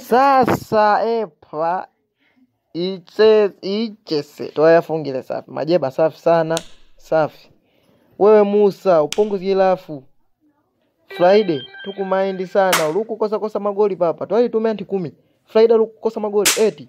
Sasa epa ichese toya fungile safi majeba safi sana safi wewe Musa upungu zilafu Friday tukumaindi sana ulukukosakosa kosa magoli papa twaitumia nti kumi Friday lukukosa magoli eti